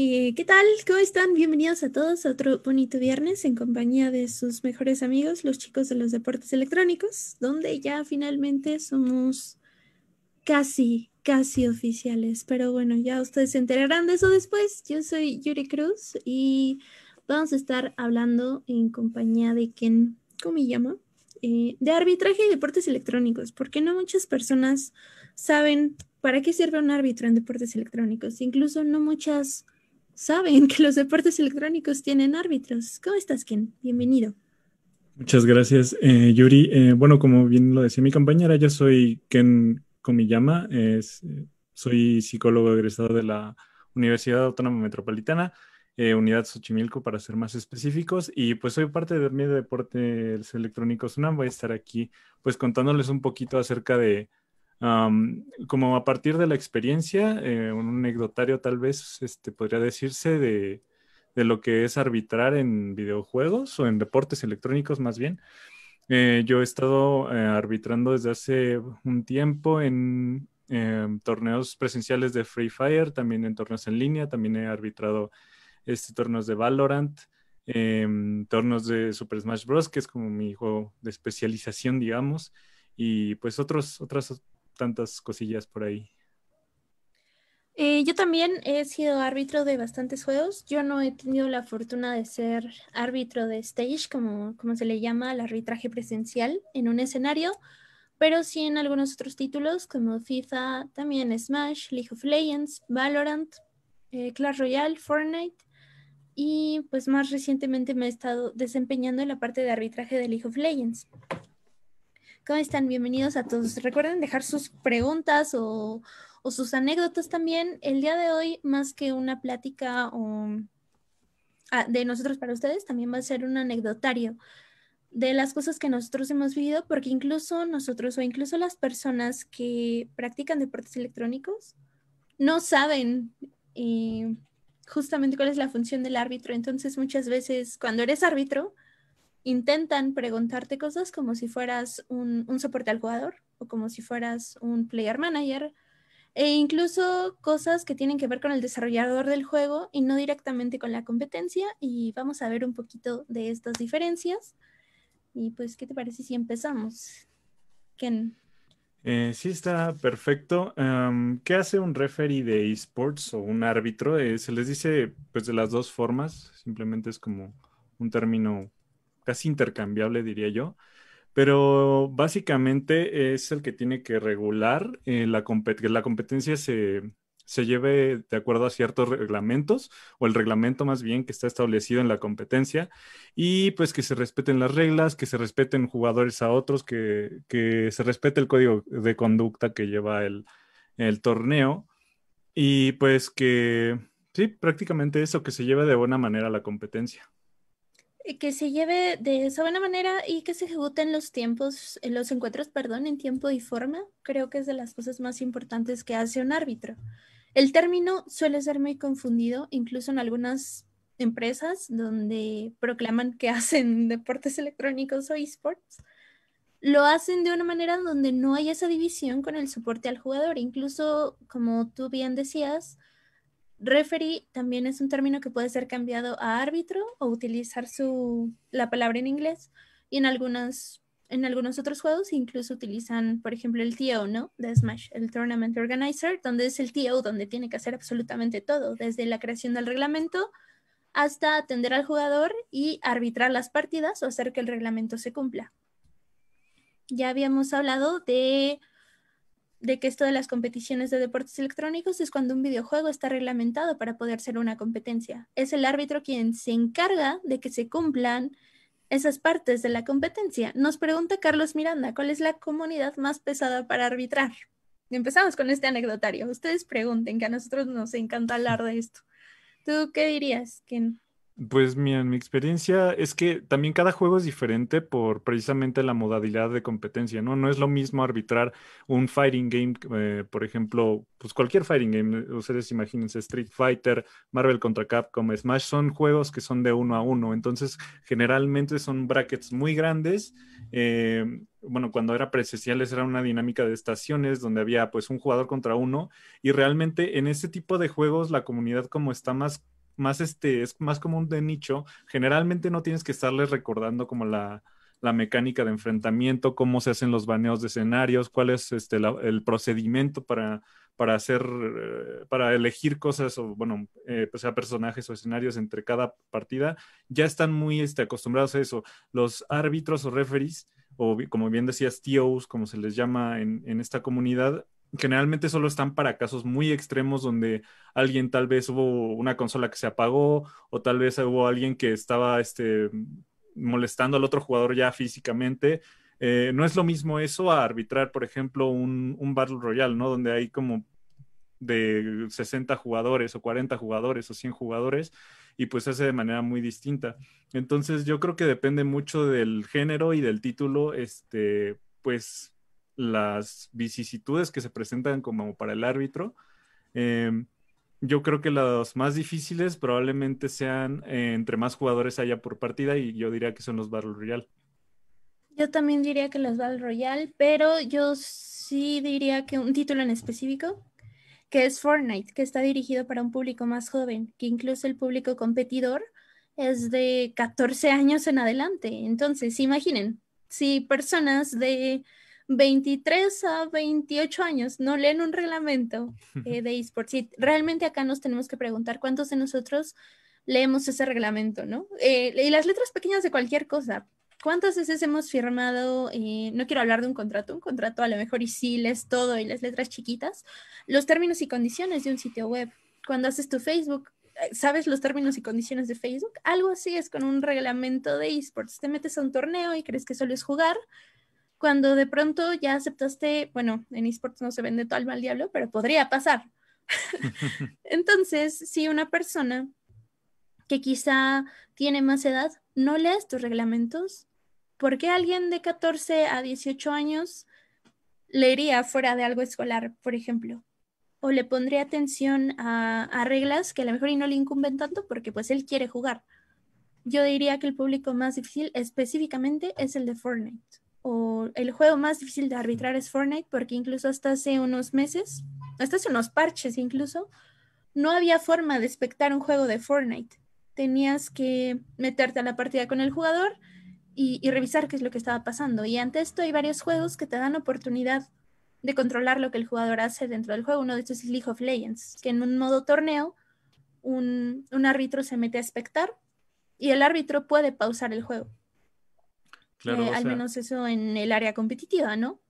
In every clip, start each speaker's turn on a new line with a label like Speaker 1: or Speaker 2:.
Speaker 1: Eh, ¿Qué tal? ¿Cómo están? Bienvenidos a todos a otro bonito viernes en compañía de sus mejores amigos, los chicos de los deportes electrónicos, donde ya finalmente somos casi, casi oficiales. Pero bueno, ya ustedes se enterarán de eso después. Yo soy Yuri Cruz y vamos a estar hablando en compañía de quien, ¿cómo me llama? Eh, de arbitraje y deportes electrónicos, porque no muchas personas saben para qué sirve un árbitro en deportes electrónicos. Incluso no muchas saben que los deportes electrónicos tienen árbitros. ¿Cómo estás, Ken? Bienvenido.
Speaker 2: Muchas gracias, eh, Yuri. Eh, bueno, como bien lo decía mi compañera, yo soy Ken Komiyama, es, soy psicólogo egresado de la Universidad Autónoma Metropolitana, eh, Unidad Xochimilco para ser más específicos, y pues soy parte de mi deportes electrónicos UNAM. Voy a estar aquí pues contándoles un poquito acerca de como a partir de la experiencia, eh, un anecdotario tal vez este, podría decirse de, lo que es arbitrar en videojuegos o en deportes electrónicos más bien. Eh, yo he estado eh, arbitrando desde hace un tiempo en em, torneos presenciales de Free Fire, también en torneos en línea, también he arbitrado este, torneos de Valorant. Em, torneos de Super Smash Bros., que es como mi juego de especialización, digamos, y pues otros, otras tantas cosillas por ahí.
Speaker 1: Eh, yo también he sido árbitro de bastantes juegos. Yo no he tenido la fortuna de ser árbitro de stage, como, como se le llama al arbitraje presencial en un escenario, pero sí en algunos otros títulos como FIFA, también Smash, League of Legends, Valorant, eh, Clash Royale, Fortnite y pues más recientemente me he estado desempeñando en la parte de arbitraje de League of Legends. ¿Cómo están? Bienvenidos a todos. Recuerden dejar sus preguntas o, sus anécdotas también. El día de hoy, más que una plática ah, de nosotros para ustedes, también va a ser un anecdotario de las cosas que nosotros hemos vivido, porque incluso nosotros o incluso las personas que practican deportes electrónicos no saben eh, justamente cuál es la función del árbitro. Entonces, muchas veces cuando eres árbitro, intentan preguntarte cosas como si fueras un, soporte al jugador o como si fueras un player manager e incluso cosas que tienen que ver con el desarrollador del juego y no directamente con la competencia y vamos a ver un poquito de estas diferencias y pues qué te parece si empezamos
Speaker 2: eh, sí está perfecto qué hace un referee de esports o un árbitro eh, se les dice pues de las dos formas simplemente es como un término casi intercambiable, diría yo. Pero básicamente es el que tiene que regular eh, la, que la competencia se, lleve de acuerdo a ciertos reglamentos, o el reglamento más bien que está establecido en la competencia, y pues que se respeten las reglas, que se respeten jugadores a otros, que, se respete el código de conducta que lleva el, el torneo, y pues que, sí, prácticamente eso, que se lleve de buena manera la competencia.
Speaker 1: Eh, que se lleve de esa buena manera y que se ejecuten los tiempos, eh, los encuentros, perdón, en tiempo y forma, creo que es de las cosas más importantes que hace un árbitro. El término suele ser muy confundido, incluso en algunas empresas donde proclaman que hacen deportes electrónicos o esports. Lo hacen de una manera donde no hay esa división con el soporte al jugador. Incluso, como tú bien decías, Referee también es un término que puede ser cambiado a árbitro o utilizar su, la palabra en inglés. Y en algunos, en algunos otros juegos incluso utilizan, por ejemplo, el TO, ¿no? De Smash, el Tournament Organizer, donde es el TO donde tiene que hacer absolutamente todo, desde la creación del reglamento hasta atender al jugador y arbitrar las partidas o hacer que el reglamento se cumpla. Ya habíamos hablado de de que esto de las competiciones de deportes electrónicos es cuando un videojuego está reglamentado para poder ser una competencia. Es el árbitro quien se encarga de que se cumplan esas partes de la competencia. Nos pregunta Carlos Miranda, ¿cuál es la comunidad más pesada para arbitrar? Empezamos con este anecdotario. Ustedes pregunten, que a nosotros nos encanta hablar de esto. ¿Tú qué dirías, Ken?
Speaker 2: Pues mira, mi experiencia es que también cada juego es diferente por precisamente la modalidad de competencia, ¿no? No es lo mismo arbitrar un fighting game, eh, por ejemplo, pues cualquier fighting game, eh, ustedes imagínense Street Fighter, Marvel contra Capcom, Smash, son juegos que son de uno a uno, entonces generalmente son brackets muy grandes. Eh, bueno, cuando era presenciales era una dinámica de estaciones donde había pues un jugador contra uno y realmente en ese tipo de juegos la comunidad como está más más este, es más común de nicho, generalmente no tienes que estarles recordando como la, mecánica de enfrentamiento, cómo se hacen los baneos de escenarios, cuál es este, el procedimiento para, para hacer, eh, para elegir cosas o, bueno, eh, pues, sea, personajes o escenarios entre cada partida, ya están muy este, acostumbrados a eso. Los árbitros o referees, o como bien decías, TOs, como se les llama en, en esta comunidad, generalmente solo están para casos muy extremos donde alguien tal vez hubo una consola que se apagó o tal vez hubo alguien que estaba este, molestando al otro jugador ya físicamente. Eh, no es lo mismo eso a arbitrar, por ejemplo, un, Battle Royale, ¿no? Donde hay como de 60 jugadores o 40 jugadores o 100 jugadores y pues hace de manera muy distinta. Entonces yo creo que depende mucho del género y del título, este, pues las vicisitudes que se presentan como para el árbitro. Em, yo creo que las más difíciles probablemente sean eh, entre más jugadores haya por partida y yo diría que son los Battle Royale.
Speaker 1: Yo también diría que los Battle Royale, pero yo sí diría que un título en específico, que es Fortnite, que está dirigido para un público más joven, que incluso el público competidor es de 14 años en adelante. Entonces, imaginen, si personas de 23 a 28 años no leen un reglamento eh, de esports. realmente acá nos tenemos que preguntar cuántos de nosotros leemos ese reglamento, ¿no? Eh, y las letras pequeñas de cualquier cosa. ¿Cuántas veces hemos firmado, eh, no quiero hablar de un contrato, un contrato a lo mejor y sí lees todo y las letras chiquitas, los términos y condiciones de un sitio web? Cuando haces tu Facebook, sabes los términos y condiciones de Facebook, algo así es con un reglamento de esports. Te metes a un torneo y crees que solo es jugar, cuando de pronto ya aceptaste, bueno, en esports no se vende todo alma al diablo, pero podría pasar. Entonces, si una persona que quizá tiene más edad no lees tus reglamentos, ¿por qué alguien de 14 a 18 años leería fuera de algo escolar, por ejemplo? O le pondría atención a, reglas que a lo mejor no le incumben tanto porque pues él quiere jugar. Yo diría que el público más difícil específicamente es el de Fortnite el juego más difícil de arbitrar es Fortnite, porque incluso hasta hace unos meses, hasta hace unos parches incluso, no había forma de espectar un juego de Fortnite. Tenías que meterte a la partida con el jugador y, revisar qué es lo que estaba pasando. Y ante esto hay varios juegos que te dan oportunidad de controlar lo que el jugador hace dentro del juego. Uno de estos es League of Legends, que en un modo torneo un, un árbitro se mete a espectar y el árbitro puede pausar el juego. Claro, eh, al menos eso en el área competitiva, ¿no?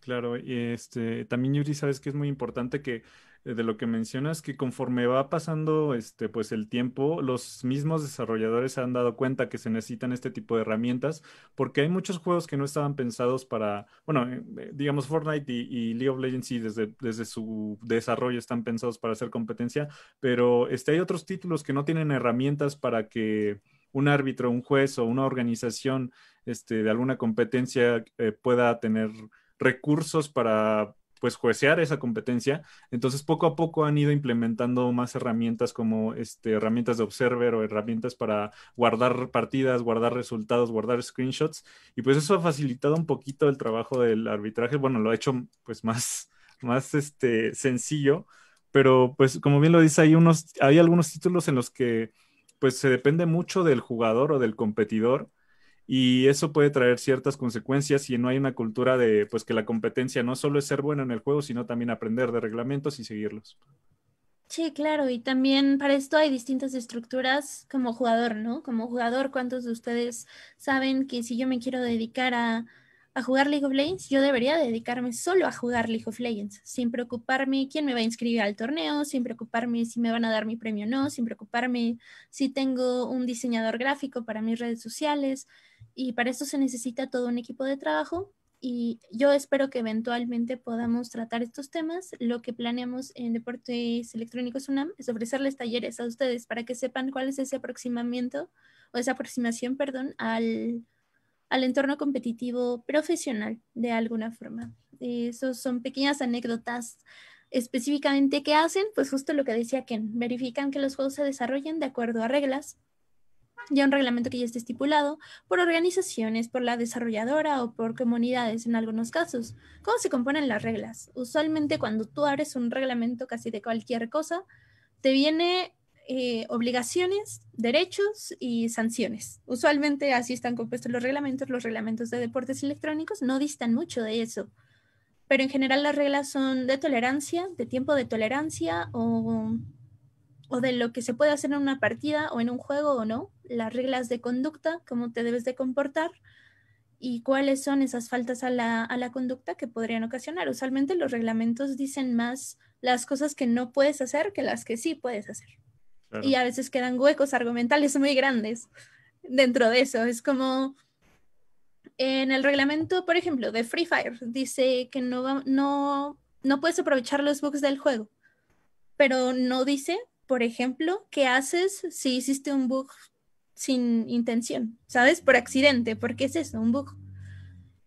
Speaker 2: Claro, y este, también Yuri, sabes que es muy importante que eh, de lo que mencionas, que conforme va pasando este, pues el tiempo, los mismos desarrolladores se han dado cuenta que se necesitan este tipo de herramientas, porque hay muchos juegos que no estaban pensados para, bueno, eh, digamos Fortnite y, League of Legends sí, desde, desde su desarrollo están pensados para hacer competencia, pero este, hay otros títulos que no tienen herramientas para que un árbitro, un juez o una organización este, de alguna competencia eh, pueda tener recursos para pues juecear esa competencia. Entonces, poco a poco han ido implementando más herramientas como este, herramientas de Observer o herramientas para guardar partidas, guardar resultados, guardar screenshots. Y pues eso ha facilitado un poquito el trabajo del arbitraje. Bueno, lo ha hecho pues más, más este, sencillo. Pero pues como bien lo dice, hay, unos, hay algunos títulos en los que pues se depende mucho del jugador o del competidor y eso puede traer ciertas consecuencias si no hay una cultura de pues que la competencia no solo es ser bueno en el juego, sino también aprender de reglamentos y seguirlos.
Speaker 1: Sí, claro, y también para esto hay distintas estructuras como jugador, ¿no? Como jugador, ¿cuántos de ustedes saben que si yo me quiero dedicar a a jugar League of Legends, yo debería dedicarme solo a jugar League of Legends, sin preocuparme quién me va a inscribir al torneo, sin preocuparme si me van a dar mi premio o no, sin preocuparme si tengo un diseñador gráfico para mis redes sociales. Y para eso se necesita todo un equipo de trabajo. Y yo espero que eventualmente podamos tratar estos temas. Lo que planeamos en Deportes Electrónicos UNAM es ofrecerles talleres a ustedes para que sepan cuál es ese aproximamiento o esa aproximación, perdón, al al entorno competitivo profesional de alguna forma. Esas son pequeñas anécdotas específicamente que hacen, pues justo lo que decía Ken, verifican que los juegos se desarrollen de acuerdo a reglas, ya un reglamento que ya esté estipulado, por organizaciones, por la desarrolladora o por comunidades en algunos casos. ¿Cómo se componen las reglas? Usualmente cuando tú abres un reglamento casi de cualquier cosa, te viene eh, obligaciones, derechos y sanciones. Usualmente así están compuestos los reglamentos. Los reglamentos de deportes electrónicos no distan mucho de eso, pero en general las reglas son de tolerancia, de tiempo de tolerancia o, de lo que se puede hacer en una partida o en un juego o no, las reglas de conducta, cómo te debes de comportar y cuáles son esas faltas a la, a la, conducta que podrían ocasionar. Usualmente los reglamentos dicen más las cosas que no puedes hacer que las que sí puedes hacer. Y a veces quedan huecos argumentales muy grandes dentro de eso. Es como en el reglamento, por ejemplo, de Free Fire, dice que no, no, no puedes aprovechar los bugs del juego, pero no dice, por ejemplo, qué haces si hiciste un bug sin intención, ¿sabes? Por accidente, porque es eso, un bug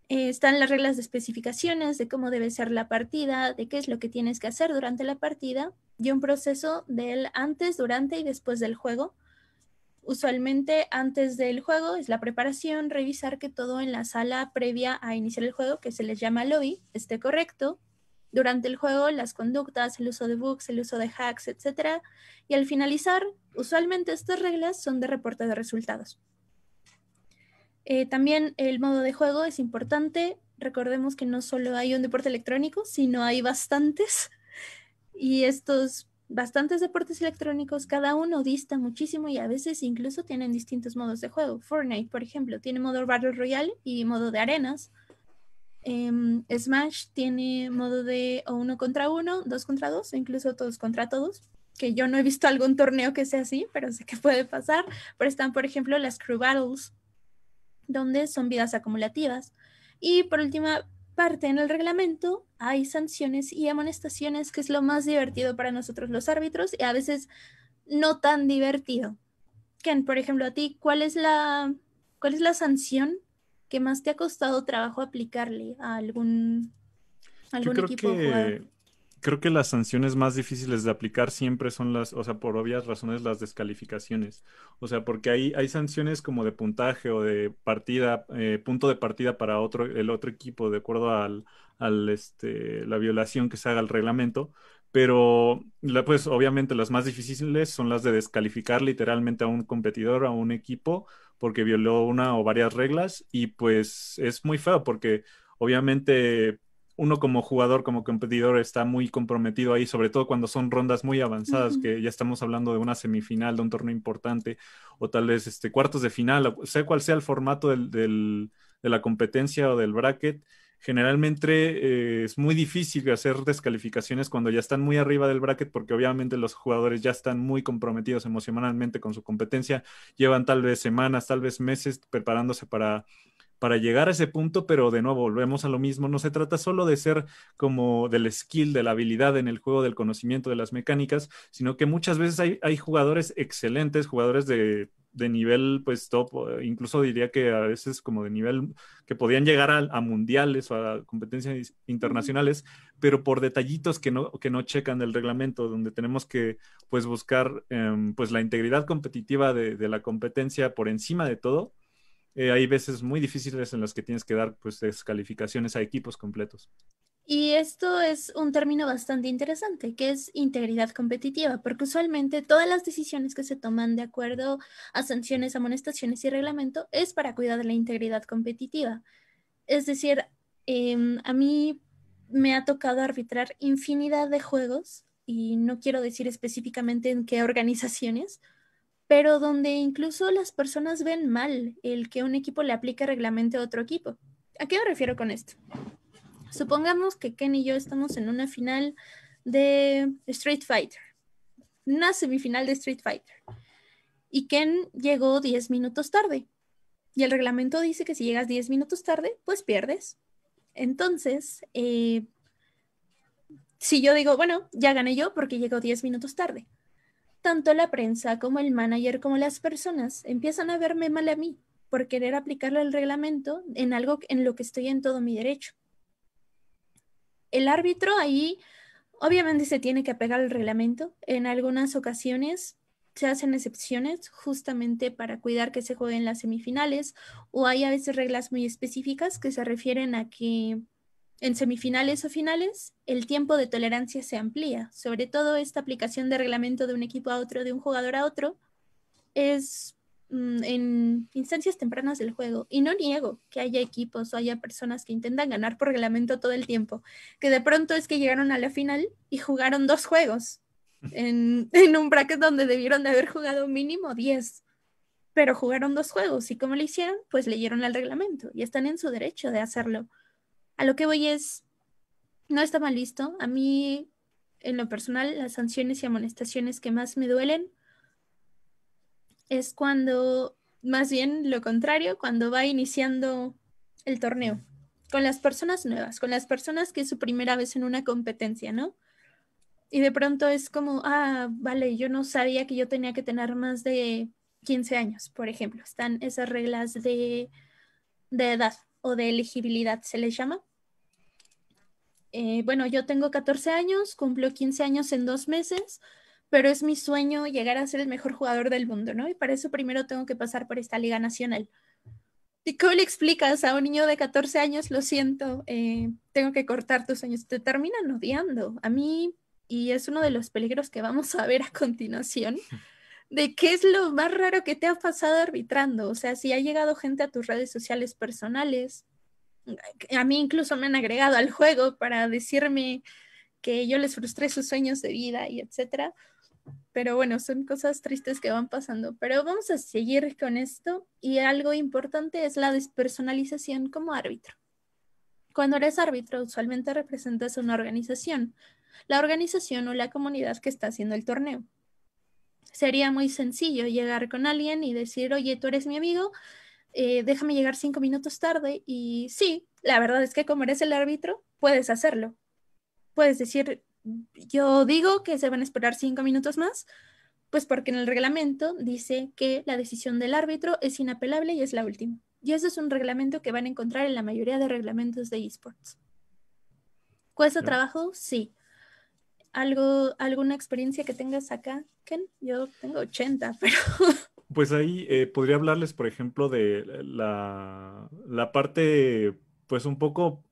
Speaker 1: eh, están las reglas de especificaciones de cómo debe ser la partida, de qué es lo que tienes que hacer durante la partida y un proceso del antes, durante y después del juego. Usualmente antes del juego es la preparación, revisar que todo en la sala previa a iniciar el juego, que se les llama lobby, esté correcto. Durante el juego, las conductas, el uso de bugs, el uso de hacks, etc. Y al finalizar, usualmente estas reglas son de reporte de resultados. Eh, también el modo de juego es importante. Recordemos que no solo hay un deporte electrónico, sino hay bastantes. Y estos bastantes deportes electrónicos, cada uno dista muchísimo y a veces incluso tienen distintos modos de juego. Fortnite, por ejemplo, tiene modo Battle Royale y modo de arenas. Em, Smash tiene modo de uno contra uno, dos contra dos, o incluso todos contra todos, que yo no he visto algún torneo que sea así, pero sé que puede pasar. Pero están, por ejemplo, las Crew Battles, donde son vidas acumulativas. Y por última parte, en el reglamento hay sanciones y amonestaciones, que es lo más divertido para nosotros los árbitros y a veces no tan divertido. Ken, por ejemplo, a ti, ¿cuál es la, cuál es la sanción que más te ha costado trabajo aplicarle a algún, algún equipo?
Speaker 2: creo que las sanciones más difíciles de aplicar siempre son las, o sea, por obvias razones, las descalificaciones. O sea, porque hay, hay sanciones como de puntaje o de partida, eh, punto de partida para otro, el otro equipo, de acuerdo al, este, la violación que se haga al reglamento. Pero, pues, obviamente las más difíciles son las de descalificar literalmente a un competidor, a un equipo, porque violó una o varias reglas. Y pues es muy feo porque obviamente uno como jugador, como competidor, está muy comprometido ahí, sobre todo cuando son rondas muy avanzadas, que ya estamos hablando de una semifinal, de un torneo importante, o tal vez este, cuartos de final, sea cual sea el formato de la competencia o del bracket. Generalmente eh, es muy difícil hacer descalificaciones cuando ya están muy arriba del bracket porque obviamente los jugadores ya están muy comprometidos emocionalmente con su competencia, llevan tal vez semanas, tal vez meses preparándose para para llegar a ese punto, pero de nuevo volvemos a lo mismo, no se trata solo de ser como del skill, de la habilidad en el juego, del conocimiento, de las mecánicas, sino que muchas veces hay, jugadores excelentes, jugadores de, nivel pues top, incluso diría que a veces como de nivel que podían llegar a, mundiales o a competencias internacionales, pero por detallitos que no, que no checan del reglamento, donde tenemos que pues buscar em, pues la integridad competitiva de la competencia por encima de todo eh, hay veces muy difíciles en las que tienes que dar pues descalificaciones a equipos completos.
Speaker 1: Y esto es un término bastante interesante, que es integridad competitiva, porque usualmente todas las decisiones que se toman de acuerdo a sanciones, amonestaciones y reglamento es para cuidar de la integridad competitiva. Es decir, em, a mí me ha tocado arbitrar infinidad de juegos y no quiero decir específicamente en qué organizaciones, pero donde incluso las personas ven mal el que un equipo le aplique reglamento a otro equipo. ¿A qué me refiero con esto? Supongamos que Ken y yo estamos en una final de Street Fighter, una semifinal de Street Fighter, y Ken llegó 10 minutos tarde. Y el reglamento dice que si llegas 10 minutos tarde, pues pierdes. Entonces, eh, si yo digo, bueno, ya gané yo porque llegó 10 minutos tarde, tanto la prensa como el manager como las personas empiezan a verme mal a mí por querer aplicarle el reglamento en algo en lo que estoy en todo mi derecho. El árbitro ahí obviamente se tiene que apegar al reglamento. En algunas ocasiones se hacen excepciones justamente para cuidar que se jueguen las semifinales o hay a veces reglas muy específicas que se refieren a que en semifinales o finales, el tiempo de tolerancia se amplía, sobre todo esta aplicación de reglamento de un equipo a otro, de un jugador a otro, es mm, en instancias tempranas del juego. Y no niego que haya equipos o haya personas que intentan ganar por reglamento todo el tiempo, que de pronto es que llegaron a la final y jugaron dos juegos en, un bracket donde debieron de haber jugado mínimo diez. pero jugaron dos juegos y como lo hicieron, pues leyeron el reglamento y están en su derecho de hacerlo a lo que voy es, no está mal visto. A mí, en lo personal, las sanciones y amonestaciones que más me duelen es cuando, más bien lo contrario, cuando va iniciando el torneo, con las personas nuevas, con las personas que es su primera vez en una competencia, ¿no? Y de pronto es como, ah, vale, yo no sabía que yo tenía que tener más de 15 años, por ejemplo. Están esas reglas de, de edad, o de elegibilidad se les llama. Eh, bueno, yo tengo 14 años, cumplo 15 años en dos meses, pero es mi sueño llegar a ser el mejor jugador del mundo, ¿no? Y para eso primero tengo que pasar por esta liga nacional. ¿Y cómo le explicas a un niño de 14 años, lo siento, eh, tengo que cortar tus sueños? Te terminan odiando. A mí, y es uno de los peligros que vamos a ver a continuación. de qué es lo más raro que te ha pasado arbitrando. O sea, si ha llegado gente a tus redes sociales personales, a mí incluso me han agregado al juego para decirme que yo les frustré sus sueños de vida y etcétera. Pero bueno, son cosas tristes que van pasando. Pero vamos a seguir con esto y algo importante es la despersonalización como árbitro. Cuando eres árbitro, usualmente representas una organización, la organización o la comunidad que está haciendo el torneo sería muy sencillo llegar con alguien y decir, oye, tú eres mi amigo, eh, déjame llegar cinco minutos tarde y sí, la verdad es que como eres el árbitro, puedes hacerlo. Puedes decir, yo digo que se van a esperar cinco minutos más, pues porque en el reglamento dice que la decisión del árbitro es inapelable y es la última. Y eso es un reglamento que van a encontrar en la mayoría de reglamentos de esports. ¿Cuesta trabajo? Sí. ¿Algo, ¿Alguna experiencia que tengas acá, Ken? Yo tengo 80, pero...
Speaker 2: Pues ahí eh, podría hablarles, por ejemplo, de la, parte, pues un poco,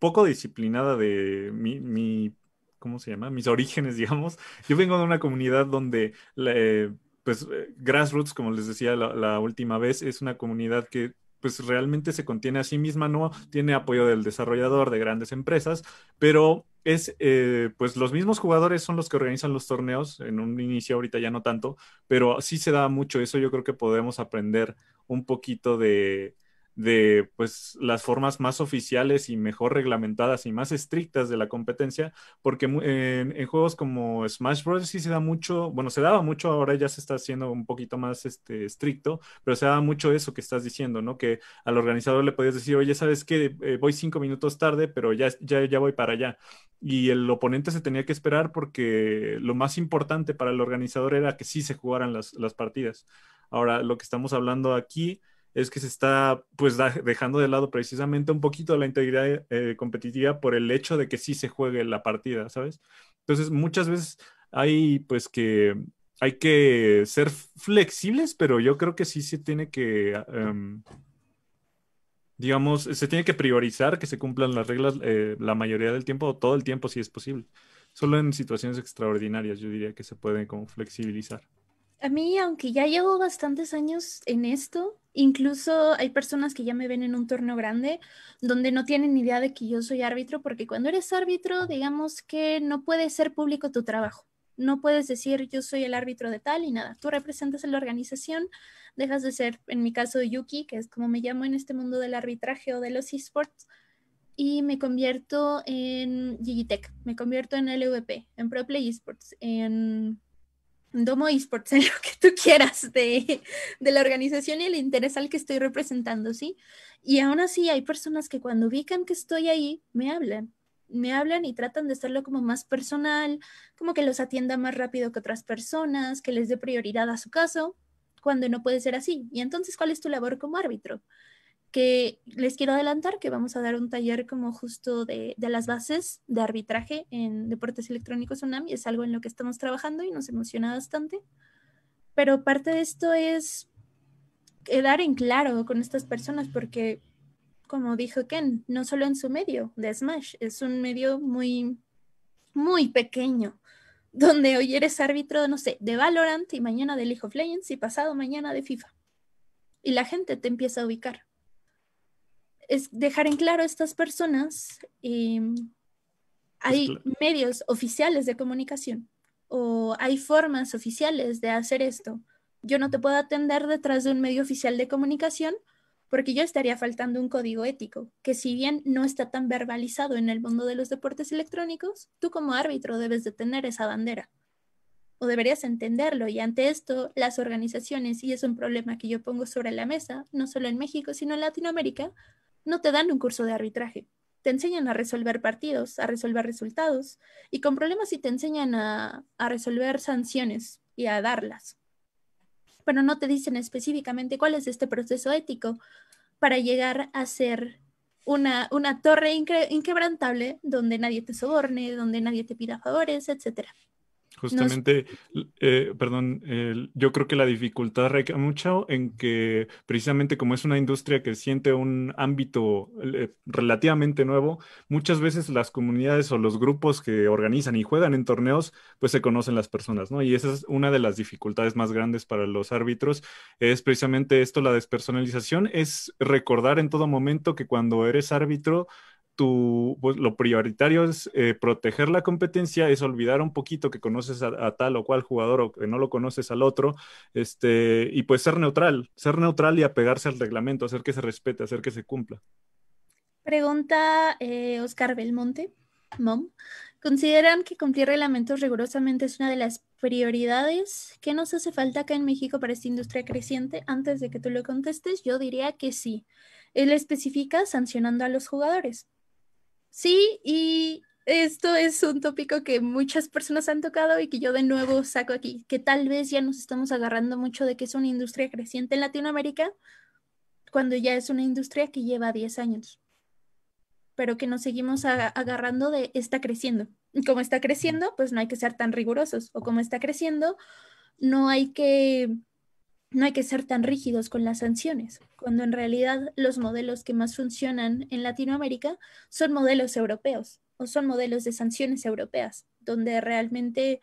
Speaker 2: poco disciplinada de mi, ¿cómo se llama? Mis orígenes, digamos. Yo vengo de una comunidad donde... Eh, pues eh, grassroots, como les decía la, la última vez, es una comunidad que pues realmente se contiene a sí misma, no tiene apoyo del desarrollador, de grandes empresas, pero es, eh, pues los mismos jugadores son los que organizan los torneos, en un inicio ahorita ya no tanto, pero sí se da mucho eso, yo creo que podemos aprender un poquito de, de pues las formas más oficiales y mejor reglamentadas y más estrictas de la competencia, porque en, juegos como Smash Bros. sí se da mucho, bueno, se daba mucho, ahora ya se está haciendo un poquito más este, estricto, pero se daba mucho eso que estás diciendo, ¿no? Que al organizador le podías decir, oye, ¿sabes qué? Eh, voy cinco minutos tarde, pero ya, ya, ya voy para allá. Y el oponente se tenía que esperar porque lo más importante para el organizador era que sí se jugaran las, las partidas. Ahora, lo que estamos hablando aquí es que se está pues dejando de lado precisamente un poquito la integridad eh, competitiva por el hecho de que sí se juegue la partida, ¿sabes? Entonces muchas veces hay pues que hay que ser flexibles, pero yo creo que sí se tiene que, ah, em, digamos, se tiene que priorizar que se cumplan las reglas eh, la mayoría del tiempo o todo el tiempo si es posible. Solo en situaciones extraordinarias yo diría que se puede como flexibilizar.
Speaker 1: A mí, aunque ya llevo bastantes años en esto, incluso hay personas que ya me ven en un torneo grande donde no tienen ni idea de que yo soy árbitro, porque cuando eres árbitro, digamos que no puede ser público tu trabajo. No puedes decir yo soy el árbitro de tal y nada. Tú representas a la organización, dejas de ser, en mi caso, Yuki, que es como me llamo en este mundo del arbitraje o de los esports, y me convierto en Gigitech, me convierto en LVP, en Pro Play Esports, en Domo Esports, sea lo que tú quieras de, de, la organización y el interés al que estoy representando, ¿sí? Y aún así hay personas que cuando ubican que estoy ahí, me hablan, me hablan y tratan de hacerlo como más personal, como que los atienda más rápido que otras personas, que les dé prioridad a su caso, cuando no puede ser así. Y entonces, ¿cuál es tu labor como árbitro? que les quiero adelantar que vamos a dar un taller como justo de, las bases de arbitraje en deportes electrónicos UNAMI, es algo en lo que estamos trabajando y nos emociona bastante. Pero parte de esto es quedar en claro con estas personas porque, como dijo Ken, no solo en su medio de Smash, es un medio muy, muy pequeño donde hoy eres árbitro, no sé, de Valorant y mañana de League of Legends y pasado mañana de FIFA. Y la gente te empieza a ubicar es dejar en claro a estas personas, em, hay medios oficiales de comunicación o hay formas oficiales de hacer esto. Yo no te puedo atender detrás de un medio oficial de comunicación porque yo estaría faltando un código ético, que si bien no está tan verbalizado en el mundo de los deportes electrónicos, tú como árbitro debes de tener esa bandera o deberías entenderlo. Y ante esto, las organizaciones, y es un problema que yo pongo sobre la mesa, no solo en México, sino en Latinoamérica, no te dan un curso de arbitraje. Te enseñan a resolver partidos, a resolver resultados y con problemas sí te enseñan a, resolver sanciones y a darlas. Pero no te dicen específicamente cuál es este proceso ético para llegar a ser una, torre inquebrantable donde nadie te soborne, donde nadie te pida favores, etcétera.
Speaker 2: Justamente, eh, perdón, yo creo que la dificultad recae mucho en que precisamente como es una industria que siente un ámbito eh, relativamente nuevo, muchas veces las comunidades o los grupos que organizan y juegan en torneos, pues se conocen las personas, ¿no? Y esa es una de las dificultades más grandes para los árbitros, es precisamente esto, la despersonalización, es recordar en todo momento que cuando eres árbitro, pues, lo prioritario es eh, proteger la competencia, es olvidar un poquito que conoces a, tal o cual jugador o que no lo conoces al otro, este, y pues ser neutral, ser neutral y apegarse al reglamento, hacer que se respete, hacer que se cumpla.
Speaker 1: Pregunta eh, Oscar Belmonte, Mom. ¿Consideran que cumplir reglamentos rigurosamente es una de las prioridades? ¿Qué nos hace falta acá en México para esta industria creciente? Antes de que tú lo contestes, yo diría que sí. Él especifica sancionando a los jugadores. Sí, y esto es un tópico que muchas personas han tocado y que yo de nuevo saco aquí, que tal vez ya nos estamos agarrando mucho de que es una industria creciente en Latinoamérica, cuando ya es una industria que lleva 10 años, pero que nos seguimos agarrando de está creciendo. Y como está creciendo, pues no hay que ser tan rigurosos, o como está creciendo, no hay que no hay que ser tan rígidos con las sanciones, cuando en realidad los modelos que más funcionan en Latinoamérica son modelos europeos o son modelos de sanciones europeas, donde realmente,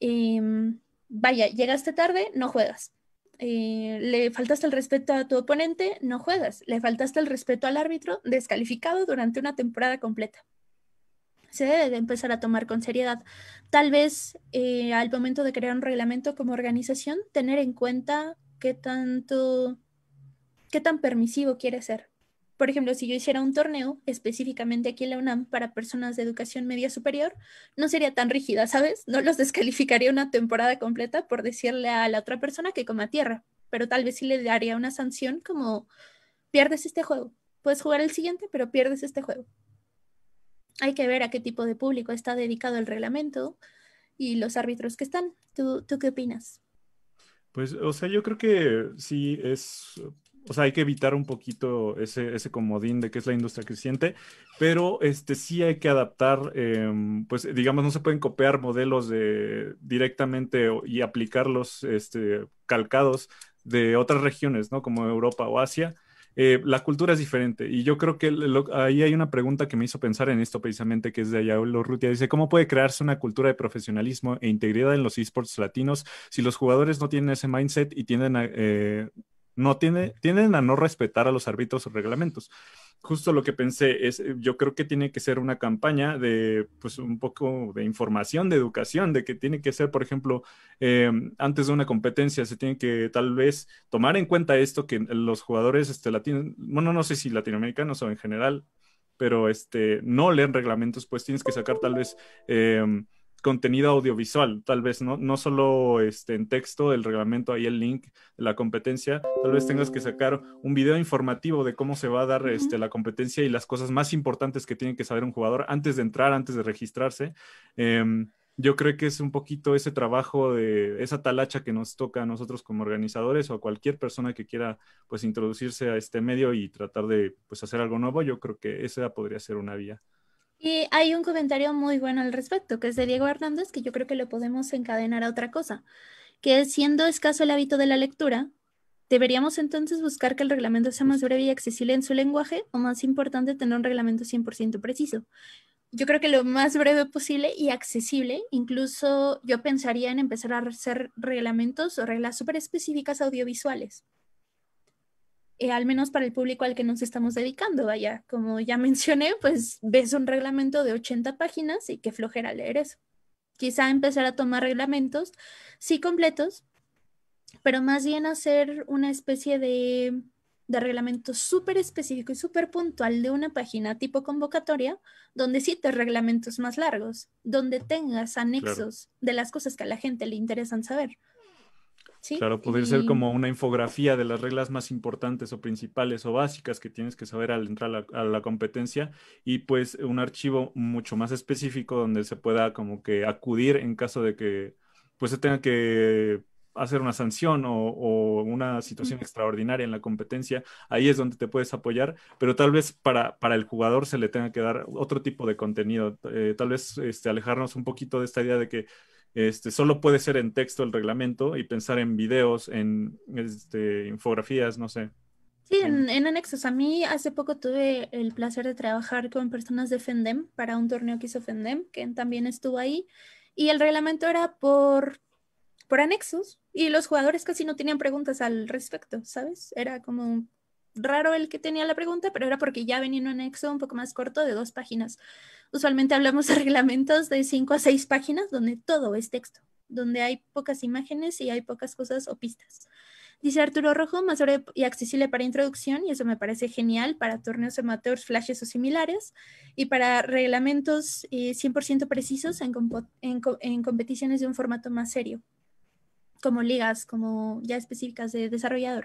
Speaker 1: em, vaya, llegaste tarde, no juegas. Eh, le faltaste el respeto a tu oponente, no juegas. Le faltaste el respeto al árbitro, descalificado durante una temporada completa se debe empezar a tomar con seriedad. Tal vez eh, al momento de crear un reglamento como organización, tener en cuenta qué tanto, qué tan permisivo quiere ser. Por ejemplo, si yo hiciera un torneo específicamente aquí en la UNAM para personas de educación media superior, no sería tan rígida, ¿sabes? No los descalificaría una temporada completa por decirle a la otra persona que coma tierra, pero tal vez sí le daría una sanción como pierdes este juego. Puedes jugar el siguiente, pero pierdes este juego hay que ver a qué tipo de público está dedicado el reglamento y los árbitros que están. ¿Tú, tú qué opinas?
Speaker 2: Pues, o sea, yo creo que sí es o sea, hay que evitar un poquito ese, ese comodín de que es la industria creciente, pero este, sí hay que adaptar, em, pues digamos, no se pueden copiar modelos de, directamente y aplicarlos este, calcados de otras regiones, ¿no? Como Europa o Asia, eh, la cultura es diferente. Y yo creo que ahí hay una pregunta que me hizo pensar en esto precisamente, que es de Ayaulo Rutia. Dice, ¿cómo puede crearse una cultura de profesionalismo e integridad en los esports latinos si los jugadores no tienen ese mindset y tienden a, eh, no tiene, tienen a no respetar a los árbitros o reglamentos. Justo lo que pensé es, eh, yo creo que tiene que ser una campaña de, pues, un poco de información, de educación, de que tiene que ser, por ejemplo, eh, antes de una competencia, se tiene que tal vez tomar en cuenta esto que los jugadores este, latinos, bueno, no sé si latinoamericanos o en general, pero este, no leen reglamentos, pues tienes que sacar tal vez... Eh, contenido audiovisual, tal vez, ¿no? No solo este, en texto, el reglamento, ahí el link de la competencia, tal vez tengas que sacar un video informativo de cómo se va a dar este, la competencia y las cosas más importantes que tiene que saber un jugador antes de entrar, antes de registrarse. Em, yo creo que es un poquito ese trabajo de esa talacha que nos toca a nosotros como organizadores o a cualquier persona que quiera pues introducirse a este medio y tratar de pues hacer algo nuevo, yo creo que esa podría ser una vía.
Speaker 1: Y hay un comentario muy bueno al respecto, que es de Diego Hernández, que yo creo que lo podemos encadenar a otra cosa, que siendo escaso el hábito de la lectura, ¿deberíamos entonces buscar que el reglamento sea más breve y accesible en su lenguaje o más importante tener un reglamento 100% preciso? Yo creo que lo más breve posible y accesible, incluso yo pensaría en empezar a hacer reglamentos o reglas súper específicas audiovisuales eh, al menos para el público al que nos estamos dedicando, vaya, como ya mencioné, pues ves un reglamento de 80 páginas y qué flojera leer eso. Quizá empezar a tomar reglamentos, sí completos, pero más bien hacer una especie de, reglamento súper específico y súper puntual de una página tipo convocatoria, donde cites reglamentos más largos, donde tengas anexos de las cosas que a la gente le interesan saber claro, poder ser como
Speaker 2: una infografía de las reglas más importantes o principales o básicas que tienes que saber al entrar a la, competencia y pues un archivo mucho más específico donde se pueda como que acudir en caso de que pues se tenga que hacer una sanción o, una situación extraordinaria en la competencia, ahí es donde te puedes apoyar, pero tal vez para, para el jugador se le tenga que dar otro tipo de contenido, eh, tal vez este, alejarnos un poquito de esta idea de que este, solo puede ser en texto el reglamento y pensar en videos, en este, infografías, no sé.
Speaker 1: Sí, en, anexos. A mí hace poco tuve el placer de trabajar con personas de FENDEM para un torneo que hizo FENDEM, que también estuvo ahí, y el reglamento era por, por anexos, y los jugadores casi no tenían preguntas al respecto, ¿sabes? Era como raro el que tenía la pregunta, pero era porque ya venía en un anexo un poco más corto de dos páginas. Usualmente hablamos de reglamentos de cinco a seis páginas donde todo es texto, donde hay pocas imágenes y hay pocas cosas o pistas. Dice Arturo Rojo, más breve y accesible para introducción, y eso me parece genial para torneos amateurs, flashes o similares, y para reglamentos 100% eh, precisos en competiciones de un formato más serio, como ligas, como ya específicas de desarrollador.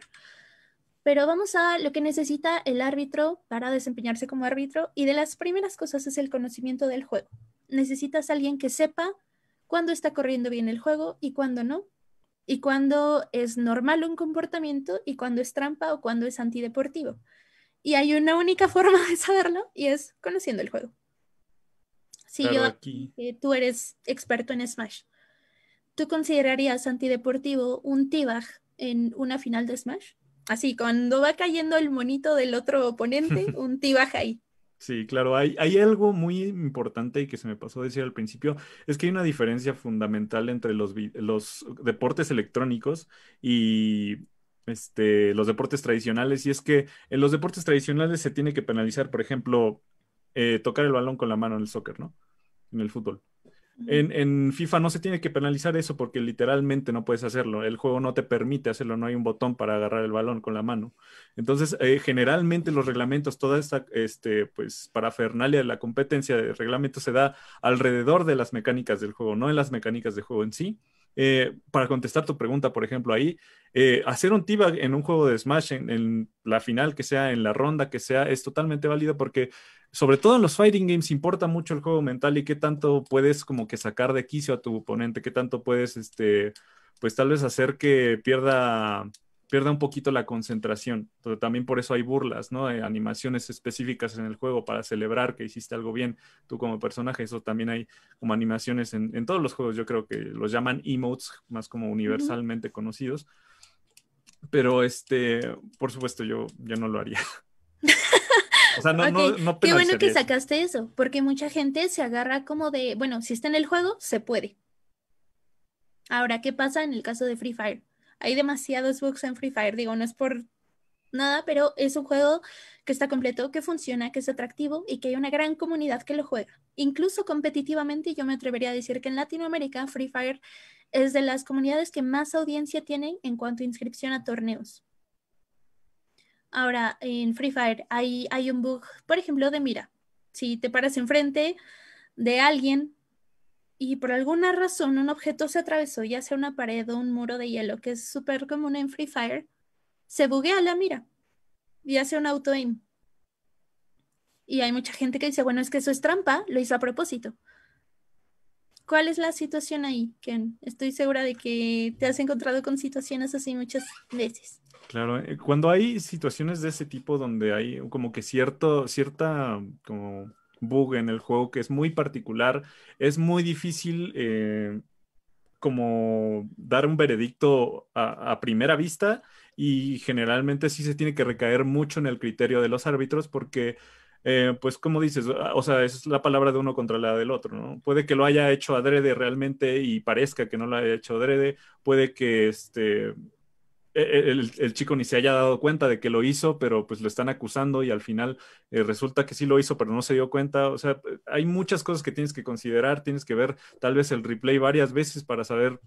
Speaker 1: Pero vamos a lo que necesita el árbitro para desempeñarse como árbitro y de las primeras cosas es el conocimiento del juego. Necesitas a alguien que sepa cuándo está corriendo bien el juego y cuándo no, y cuándo es normal un comportamiento y cuándo es trampa o cuándo es antideportivo. Y hay una única forma de saberlo y es conociendo el juego. Si yo, tú eres experto en Smash, ¿tú considerarías antideportivo un t en una final de Smash? así, cuando va cayendo el monito del otro oponente, un ti baja ahí.
Speaker 2: Sí, claro, hay, hay, algo muy importante y que se me pasó a decir al principio, es que hay una diferencia fundamental entre los, los deportes electrónicos y este, los deportes tradicionales, y es que en los deportes tradicionales se tiene que penalizar, por ejemplo, eh, tocar el balón con la mano en el soccer, ¿no? En el fútbol. En, FIFA no se tiene que penalizar eso porque literalmente no puedes hacerlo. El juego no te permite hacerlo, no hay un botón para agarrar el balón con la mano. Entonces, eh, generalmente los reglamentos, toda esta este, pues, parafernalia de la competencia de reglamento se da alrededor de las mecánicas del juego, no en las mecánicas del juego en sí. Eh, para contestar tu pregunta, por ejemplo, ahí, eh, hacer un T-Bag en un juego de Smash, en, la final que sea, en la ronda que sea, es totalmente válido porque sobre todo en los fighting games importa mucho el juego mental y qué tanto puedes como que sacar de quicio a tu oponente, qué tanto puedes, este, pues tal vez hacer que pierda, pierda un poquito la concentración. también por eso hay burlas, ¿no? Eh, animaciones específicas en el juego para celebrar que hiciste algo bien tú como personaje. Eso también hay como animaciones en, todos los juegos, yo creo que los llaman emotes, más como universalmente conocidos. Pero este, por supuesto, yo, yo no lo haría no, Qué bueno que
Speaker 1: sacaste eso, porque mucha gente se agarra como de, bueno, si está en el juego, se puede. Ahora, ¿qué pasa en el caso de Free Fire? Hay demasiados bugs en Free Fire, digo, no es por nada, pero es un juego que está completo, que funciona, que es atractivo y que hay una gran comunidad que lo juega. Incluso competitivamente, yo me atrevería a decir que en Latinoamérica Free Fire es de las comunidades que más audiencia tienen en cuanto a inscripción a torneos. Ahora, en Free Fire hay, hay un bug, por ejemplo, de mira. Si te paras enfrente de alguien y por alguna razón un objeto se atravesó, ya sea una pared o un muro de hielo, que es súper común en Free Fire, se buguea la mira y hace un auto-aim. Y hay mucha gente que dice, bueno, es que eso es trampa, lo hizo a propósito. ¿Cuál es la situación ahí, Estoy segura de que te has encontrado con situaciones así muchas veces.
Speaker 2: Claro, eh, cuando hay situaciones de ese tipo donde hay como que cierto, cierta mm, como bug en el juego que es muy particular, es muy difícil eh, como dar un veredicto a, primera vista y generalmente sí se tiene que recaer mucho en el criterio de los árbitros porque eh, pues como dices, ah, o sea, es la palabra de uno contra la del otro, ¿no? Puede que lo haya hecho adrede realmente y parezca que no lo haya hecho adrede, puede que este, e, e, el, chico ni se haya dado cuenta de que lo hizo, pero pues lo están acusando y al final eh, resulta que sí lo hizo, pero no se dio cuenta. O sea, hay muchas cosas que tienes que considerar, tienes que ver tal vez el replay varias veces para saber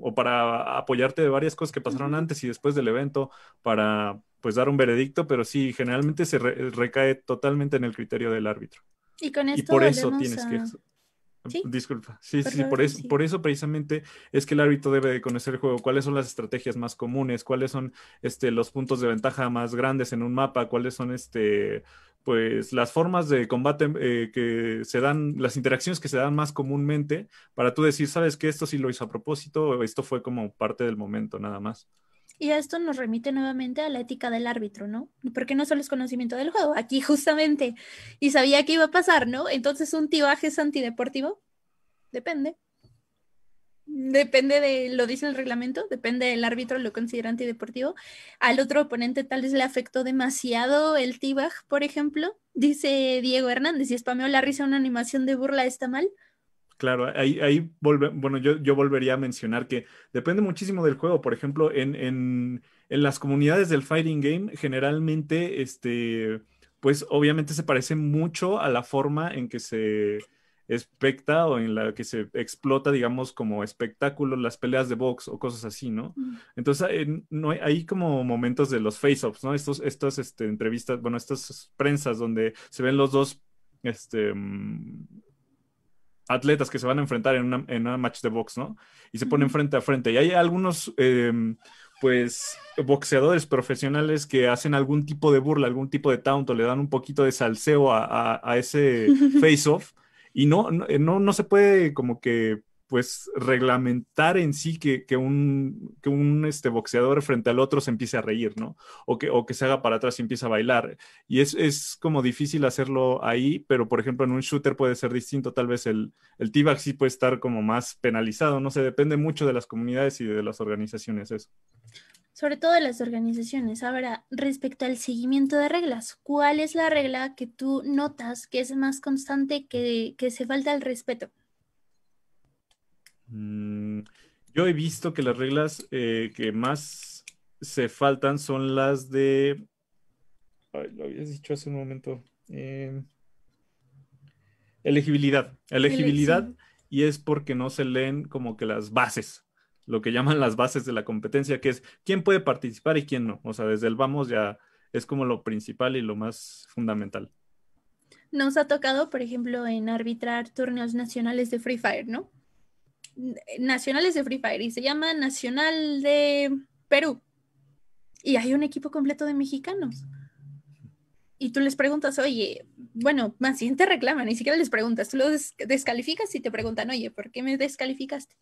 Speaker 2: o para apoyarte de varias cosas que pasaron antes y después del evento para pues dar un veredicto, pero sí, generalmente se recae totalmente en el criterio del árbitro. Y con por eso tienes que Disculpa. Sí, sí, por eso, precisamente es que el árbitro debe de conocer el juego, cuáles son las estrategias más comunes, cuáles son este, los puntos de ventaja más grandes en un mapa, cuáles son este pues las formas de combate eh, que se dan, las interacciones que se dan más comúnmente para tú decir, sabes que esto sí lo hizo a propósito, esto fue como parte del momento nada más.
Speaker 1: Y esto nos remite nuevamente a la ética del árbitro, ¿no? Porque no solo es conocimiento del juego, aquí justamente, y sabía que iba a pasar, ¿no? Entonces, ¿un tibaje es antideportivo? Depende. Depende de, lo dice el reglamento, depende del árbitro, lo considera antideportivo. Al otro oponente tal vez le afectó demasiado el tibaj, por ejemplo. Dice Diego Hernández, ¿Y spameó la risa una animación de burla, ¿está mal?
Speaker 2: Claro, ahí, ahí bueno, yo, yo, volvería a mencionar que depende muchísimo del juego. Por ejemplo, en, las comunidades del Fighting Game, generalmente, este, pues obviamente se parece mucho a la forma en que se especta o en la que se explota, digamos, como espectáculo las peleas de box o cosas así, ¿no? Entonces, eh, no hay, como momentos de los face-offs, ¿no? Estos, estas este, entrevistas, bueno, estas prensas donde se ven los dos, este, mm, atletas que se van a enfrentar en una, en una match de box, ¿no? Y se ponen frente a frente. Y hay algunos, em, pues, boxeadores profesionales que hacen algún tipo de burla, algún tipo de taunt, le dan un poquito de salseo a, ese face-off. Y no, no, no se puede como que pues reglamentar en sí que, un, un este, boxeador frente al otro se empiece a reír, ¿no? O que, que se haga para atrás y empiece a bailar. Y es, como difícil hacerlo ahí, pero por ejemplo en un shooter puede ser distinto, tal vez el, el T-Bag sí puede estar como más penalizado, no sé, depende mucho de las comunidades y de las organizaciones eso.
Speaker 1: Sobre todo de las organizaciones. Ahora, respecto al seguimiento de reglas, ¿cuál es la regla que tú notas que es más constante que se falta el respeto?
Speaker 2: Mm, yo he visto que las reglas eh, que más se faltan son las de... Ay, lo habías dicho hace un momento. Em, elegibilidad. Elegibilidad. Y es porque no se leen como que las bases, lo que llaman las bases de la competencia, que es quién puede participar y quién no. O sea, desde el vamos ya es como lo principal y lo más fundamental.
Speaker 1: Nos ha tocado, por ejemplo, en arbitrar torneos nacionales de Free Fire, ¿no? nacionales de Free Fire y se llama Nacional de Perú. Y hay un equipo completo de mexicanos. Y tú les preguntas, oye, bueno, más bien te reclaman, ni siquiera les preguntas, tú los descalificas y te preguntan, oye, ¿por qué me descalificaste?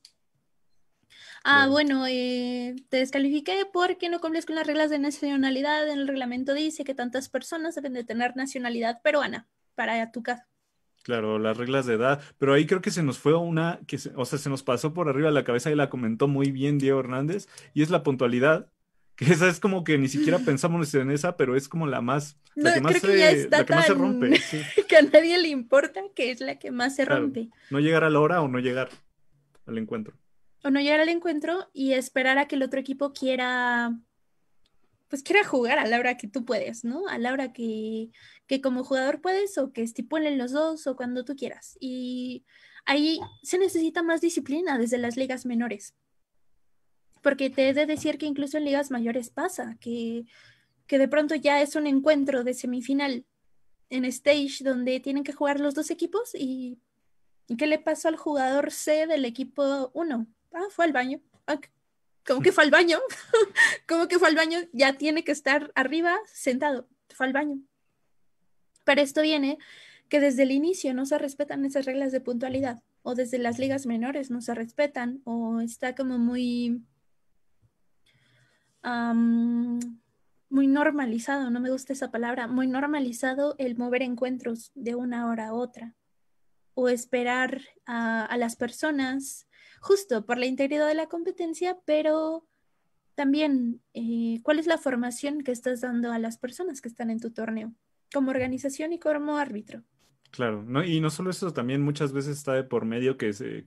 Speaker 1: Ah, bueno, eh, te descalifiqué porque no cumples con las reglas de nacionalidad. En el reglamento dice que tantas personas deben de tener nacionalidad peruana para tu caso.
Speaker 2: Claro, las reglas de edad, pero ahí creo que se nos fue una que, o sea, se nos pasó por arriba la cabeza y la comentó muy bien Diego Hernández, y es la puntualidad, que esa es como que ni siquiera pensamos en esa, pero es como la más, la que más, que se, rompe.
Speaker 1: que a nadie le importa, que es la que más se rompe.
Speaker 2: No llegar a la hora o no llegar al encuentro.
Speaker 1: O no llegar al encuentro y esperar a que el otro equipo quiera pues quiera jugar a la hora que tú puedes, ¿no? A la hora que, como jugador puedes o que estipulen los dos o cuando tú quieras. Y ahí se necesita más disciplina desde las ligas menores. Porque te he de decir que incluso en ligas mayores pasa, que, de pronto ya es un encuentro de semifinal en stage donde tienen que jugar los dos equipos y ¿qué le pasó al jugador C del equipo 1? Ah, fue al baño. Ah, como que fue al baño, como que fue al baño, ya tiene que estar arriba sentado, fue al baño. Pero esto viene que desde el inicio no se respetan esas reglas de puntualidad o desde las ligas menores no se respetan o está como muy, muy normalizado, no me gusta esa palabra, muy normalizado el mover encuentros de una hora a otra o esperar a las personas justo por la integridad de la competencia, pero también eh, cuál es la formación que estás dando a las personas que están en tu torneo, como organización y como árbitro.
Speaker 2: Claro, no, y no solo eso, también muchas veces está por medio que, se,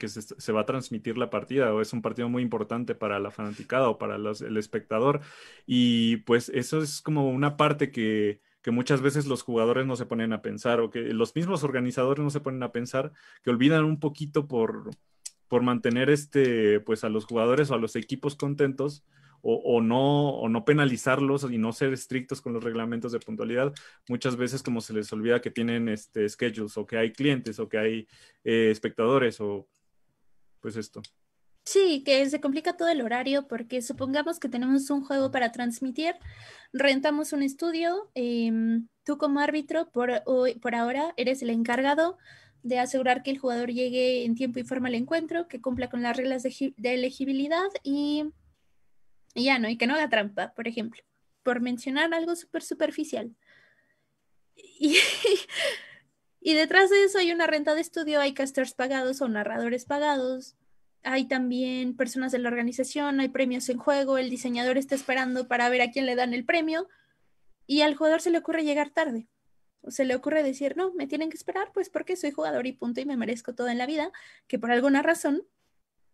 Speaker 2: va a transmitir la partida o es un partido muy importante para la fanaticada o para el espectador. Y pues eso es como una parte que muchas veces los jugadores no se ponen a pensar o que los mismos organizadores no se ponen a pensar, que olvidan un poquito por, por mantener este, pues a los jugadores o a los equipos contentos o, no, no penalizarlos y no ser estrictos con los reglamentos de puntualidad. Muchas veces como se les olvida que tienen este, schedules o que hay clientes o que hay eh, espectadores o pues esto.
Speaker 1: Sí, que se complica todo el horario porque supongamos que tenemos un juego para transmitir, rentamos un estudio, em, tú como árbitro por, por ahora eres el encargado, de asegurar que el jugador llegue en tiempo y forma al encuentro, que cumpla con las reglas de, elegibilidad y, ya no, y que no haga trampa, por ejemplo, por mencionar algo súper superficial. Y, y detrás de eso hay una renta de estudio, hay casters pagados o narradores pagados, hay también personas de la organización, hay premios en juego, el diseñador está esperando para ver a quién le dan el premio y al jugador se le ocurre llegar tarde se le ocurre decir, no, me tienen que esperar, pues porque soy jugador y punto y me merezco todo en la vida, que por alguna razón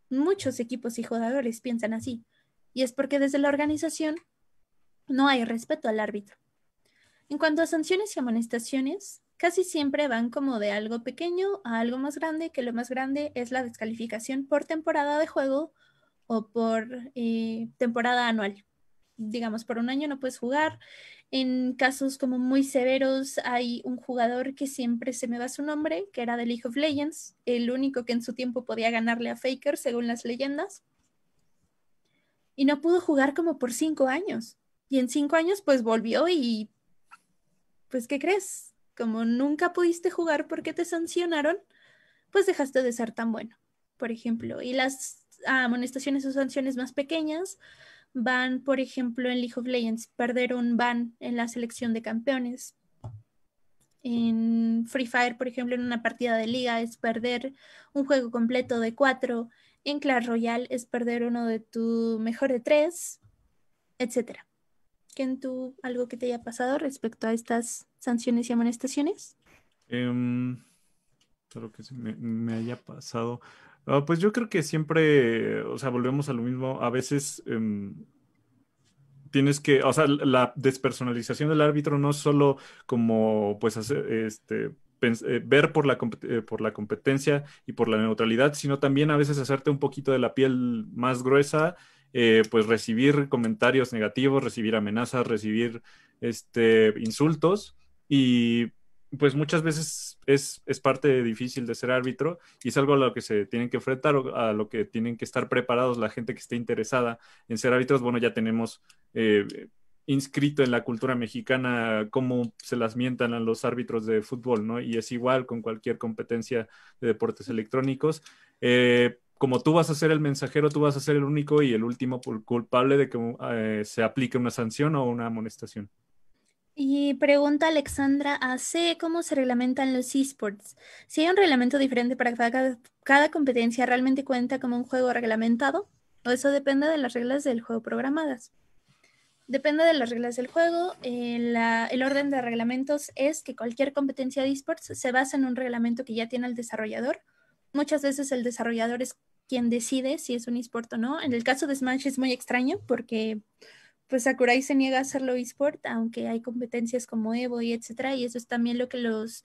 Speaker 1: muchos equipos y jugadores piensan así. Y es porque desde la organización no hay respeto al árbitro. En cuanto a sanciones y amonestaciones, casi siempre van como de algo pequeño a algo más grande, que lo más grande es la descalificación por temporada de juego o por eh, temporada anual digamos, por un año no puedes jugar. En casos como muy severos, hay un jugador que siempre se me va su nombre, que era de League of Legends, el único que en su tiempo podía ganarle a Faker, según las leyendas. Y no pudo jugar como por cinco años. Y en cinco años, pues volvió y, pues, ¿qué crees? Como nunca pudiste jugar porque te sancionaron, pues dejaste de ser tan bueno, por ejemplo. Y las ah, amonestaciones o sanciones más pequeñas van, por ejemplo, en League of Legends, perder un van en la selección de campeones. En Free Fire, por ejemplo, en una partida de liga es perder un juego completo de cuatro. En Clash Royale es perder uno de tu mejor de tres, etc. ¿Quién tú algo que te haya pasado respecto a estas sanciones y amonestaciones?
Speaker 2: Em, que sí, me haya pasado. Ah, pues yo creo que siempre, o sea, volvemos a lo mismo. A veces em, tienes que, o sea, la despersonalización del árbitro no es solo como, pues, este, eh, ver por la, eh, por la competencia y por la neutralidad, sino también a veces hacerte un poquito de la piel más gruesa, eh, pues recibir comentarios negativos, recibir amenazas, recibir este, insultos y pues muchas veces es, es, parte difícil de ser árbitro y es algo a lo que se tienen que enfrentar o a lo que tienen que estar preparados la gente que esté interesada en ser árbitros. Bueno, ya tenemos eh, inscrito en la cultura mexicana cómo se las mientan a los árbitros de fútbol, ¿no? Y es igual con cualquier competencia de deportes electrónicos. Eh, como tú vas a ser el mensajero, tú vas a ser el único y el último culpable de que eh, se aplique una sanción o una amonestación.
Speaker 1: Y pregunta Alexandra AC, ¿cómo se reglamentan los esports? Si hay un reglamento diferente para cada, competencia, ¿realmente cuenta como un juego reglamentado? ¿O eso depende de las reglas del juego programadas? Depende de las reglas del juego. Eh, el orden de reglamentos es que cualquier competencia de esports se basa en un reglamento que ya tiene el desarrollador. Muchas veces el desarrollador es quien decide si es un esport o no. En el caso de Smash es muy extraño porque pues Sakurai se niega a hacerlo eSport, aunque hay competencias como Evo y etcétera, y eso es también lo que los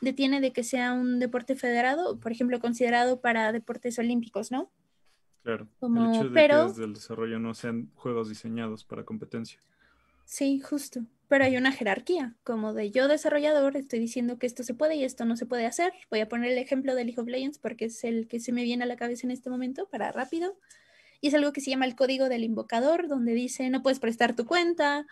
Speaker 1: detiene de que sea un deporte federado, por ejemplo, considerado para deportes olímpicos, ¿no?
Speaker 2: Claro. Como, el hecho de pero, que el desarrollo no sean juegos diseñados para competencia.
Speaker 1: Sí, justo. Pero hay una jerarquía, como de yo desarrollador estoy diciendo que esto se puede y esto no se puede hacer. Voy a poner el ejemplo del League of Legends porque es el que se me viene a la cabeza en este momento para rápido. Y es algo que se llama el código del invocador, donde dice no puedes prestar tu cuenta,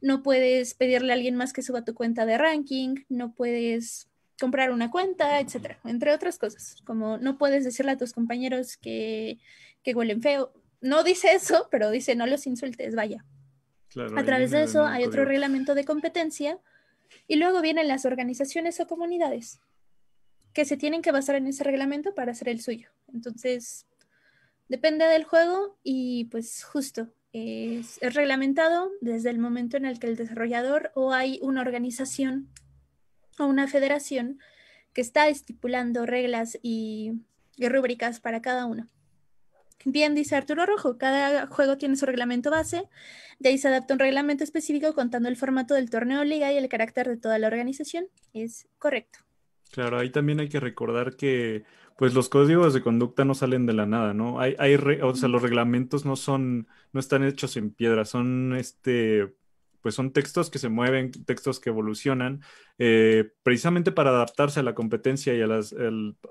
Speaker 1: no puedes pedirle a alguien más que suba tu cuenta de ranking, no puedes comprar una cuenta, etc. entre otras cosas, como no puedes decirle a tus compañeros que, que huelen feo. No dice eso, pero dice no los insultes, vaya. a través de eso hay otro reglamento de competencia y luego vienen las organizaciones o comunidades que se tienen que basar en ese reglamento para hacer el suyo. Entonces, Depende del juego y pues justo, es, reglamentado desde el momento en el que el desarrollador o hay una organización o una federación que está estipulando reglas y, y rúbricas para cada uno. Bien, dice Arturo Rojo, cada juego tiene su reglamento base, de ahí se adapta un reglamento específico contando el formato del torneo liga y el carácter de toda la organización. Es correcto.
Speaker 2: Claro, ahí también hay que recordar que pues los códigos de conducta no salen de la nada, ¿no? Hay, o sea, los reglamentos no son, no están hechos en piedra, son este, pues son textos que se mueven, textos que evolucionan, eh, precisamente para adaptarse a la competencia y a las,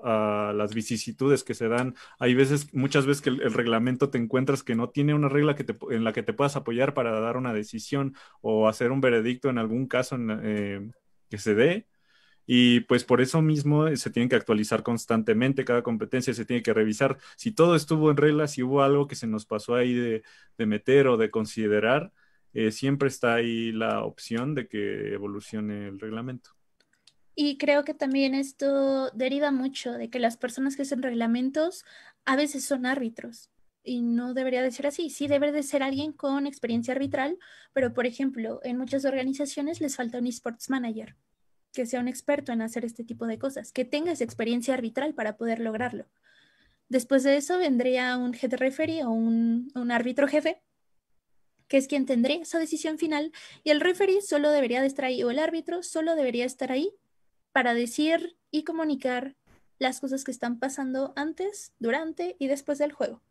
Speaker 2: a las vicisitudes que se dan. Hay veces, muchas veces que el, reglamento te encuentras que no tiene una regla que en la que te puedas apoyar para dar una decisión o hacer un veredicto en algún caso eh, que se dé y pues por eso mismo eh, se tienen que actualizar constantemente, cada competencia se tiene que revisar. Si todo estuvo en reglas, si hubo algo que se nos pasó ahí de, meter o de considerar, eh, siempre está ahí la opción de que evolucione el reglamento.
Speaker 1: Y creo que también esto deriva mucho de que las personas que hacen reglamentos a veces son árbitros y no debería de ser así. Sí debe de ser alguien con experiencia arbitral, pero por ejemplo, en muchas organizaciones les falta un esports manager que sea un experto en hacer este tipo de cosas, que tenga esa experiencia arbitral para poder lograrlo. Después de eso vendría un head referee o un, árbitro jefe, que es quien tendría esa decisión final, y el referee solo debería estar ahí, o el árbitro solo debería estar ahí para decir y comunicar las cosas que están pasando antes, durante y después del juego,